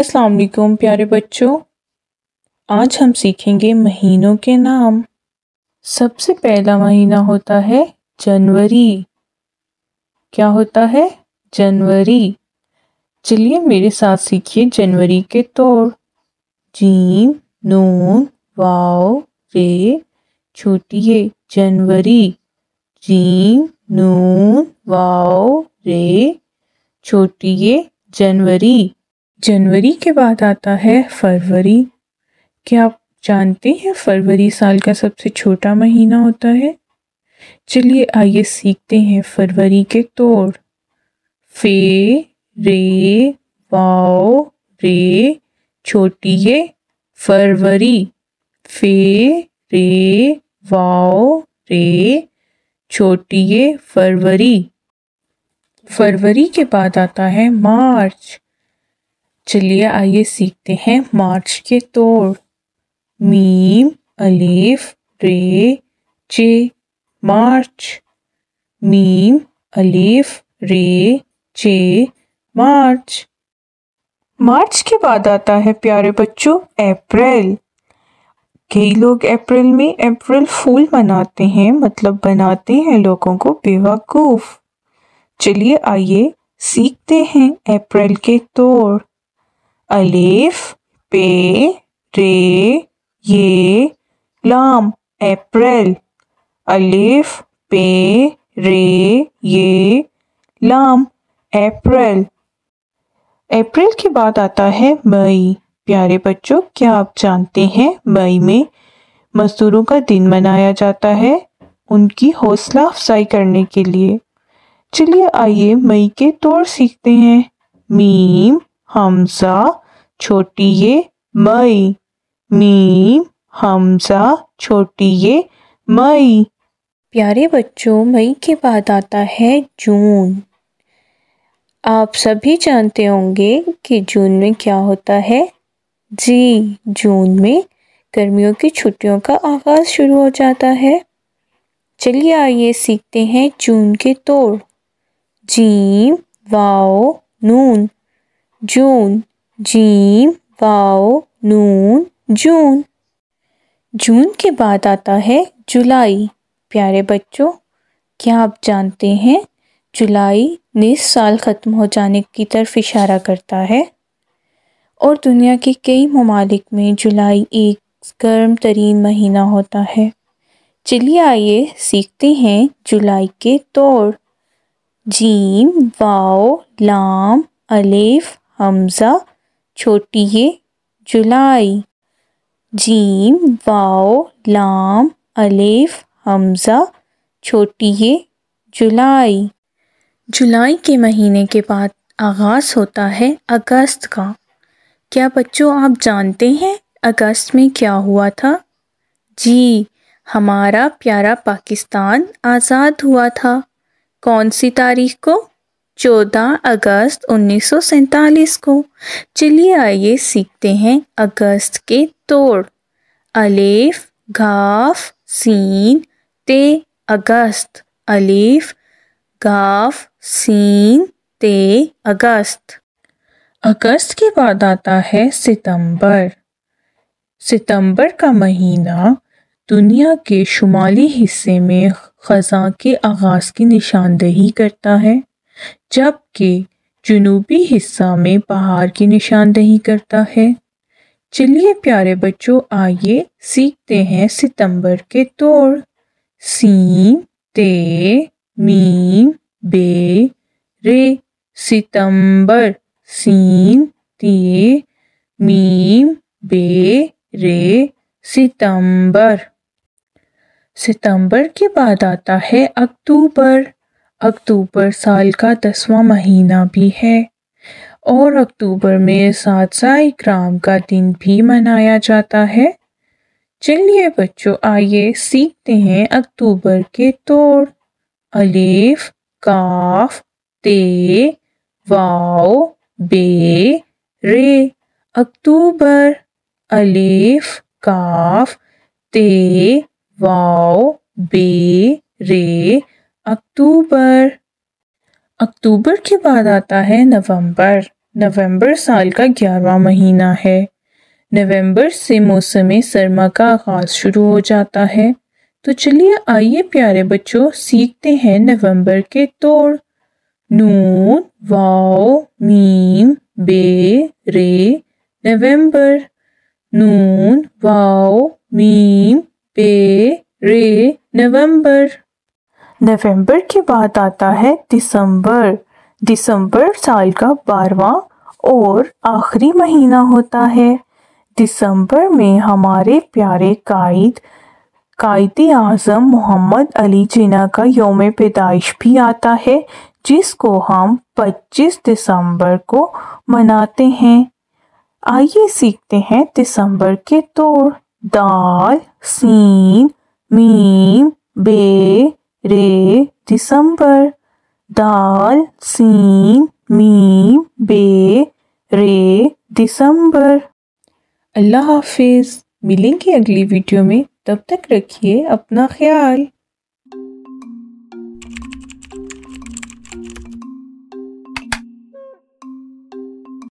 अस्सलाम वालेकुम प्यारे बच्चों आज हम सीखेंगे महीनों के नाम सबसे पहला महीना होता है जनवरी क्या होता है जनवरी चलिए मेरे साथ सीखिए जनवरी के तोड़ जीन नून वाओ रे छोटिए जनवरी जीन नून वाओ रे छोटिए जनवरी जनवरी के बाद आता है फरवरी क्या आप जानते हैं फरवरी साल का सबसे छोटा महीना होता है चलिए आइए सीखते हैं फरवरी के तोड़ फे रे वाओ रे छोटी ये फरवरी फे रे वाओ रे छोटी ये फरवरी फरवरी के बाद आता है मार्च चलिए आइए सीखते हैं मार्च के तोड़ मीम अलीफ रे चे मार्च मीम अलीफ रे चे मार्च मार्च के बाद आता है प्यारे बच्चों अप्रैल कई लोग अप्रैल में अप्रैल फूल मनाते हैं मतलब बनाते हैं लोगों को बेवकूफ़ चलिए आइए सीखते हैं अप्रैल के तोड़ अलीफ पे रे ये लाम अप्रैल अलीफ पे रे ये लाम अप्रैल अप्रैल के बाद आता है मई प्यारे बच्चों क्या आप जानते हैं मई में मजदूरों का दिन मनाया जाता है उनकी हौसला अफजाई करने के लिए चलिए आइए मई के तौर सीखते हैं मीम हमसा छोटी ये मई मीम हमसा छोटी ये मई प्यारे बच्चों मई के बाद आता है जून आप सभी जानते होंगे कि जून में क्या होता है जी जून में गर्मियों की छुट्टियों का आगाज़ शुरू हो जाता है चलिए आइए सीखते हैं जून के तोड़ जीम वाओ नून जून जीम वाओ नून जून जून के बाद आता है जुलाई प्यारे बच्चों क्या आप जानते हैं जुलाई निस साल ख़त्म हो जाने की तरफ इशारा करता है और दुनिया के कई ममालिक में जुलाई एक गर्म तरीन महीना होता है चलिए आइए सीखते हैं जुलाई के तौर जीम वाओ लाम अलेफ हमजा छोटिए जुलाई जीम वाओ लाम अलेफ हमजा छोटी है जुलाई जुलाई के महीने के बाद आगाज़ होता है अगस्त का क्या बच्चों आप जानते हैं अगस्त में क्या हुआ था जी हमारा प्यारा पाकिस्तान आज़ाद हुआ था कौन सी तारीख को चौदह अगस्त उन्नीस को चलिए आइए सीखते हैं अगस्त के तोड़ अलेफ गाफ सीन ते अगस्त अलेफ गाफ सीन ते अगस्त अगस्त के बाद आता है सितंबर सितंबर का महीना दुनिया के शुमाली हिस्से में ख़जा के आगाज़ की निशानदेही करता है जबकि जुनूबी हिस्सा में पहाड़ की निशानदेही करता है चलिए प्यारे बच्चों आइए सीखते हैं सितंबर के तोड़ सीम ते मीम बे रे सितंबर सीम ते मीम बे रे सितंबर सितंबर के बाद आता है अक्टूबर अक्टूबर साल का दसवां महीना भी है और अक्टूबर में सादसा इकराम का दिन भी मनाया जाता है चलिए बच्चों आइए सीखते हैं अक्टूबर के तोड़ अलीफ काफ ते वाओ बे रे अक्टूबर अलीफ काफ ते वाओ बे रे अक्टूबर अक्टूबर के बाद आता है नवंबर नवंबर साल का ग्यारहवा महीना है नवंबर से मौसम सरमा का आगाज शुरू हो जाता है तो चलिए आइए प्यारे बच्चों सीखते हैं नवंबर के तोड़ नून वाओ मीम बे रे नवंबर नून वाओ मीम बे रे नवंबर नवंबर के बाद आता है दिसंबर दिसंबर साल का बारवा और आखिरी महीना होता है दिसंबर में हमारे प्यारे कायद कायद आज़म मोहम्मद अली जिना का योम पैदाइश भी आता है जिसको हम 25 दिसंबर को मनाते हैं आइए सीखते हैं दिसंबर के तोड़ दाल सीन मीम बे रे दिसंबर दाल सीन मीम बे रे दिसंबर अल्लाह हाफिज़ मिलेंगे अगली वीडियो में तब तक रखिए अपना ख्याल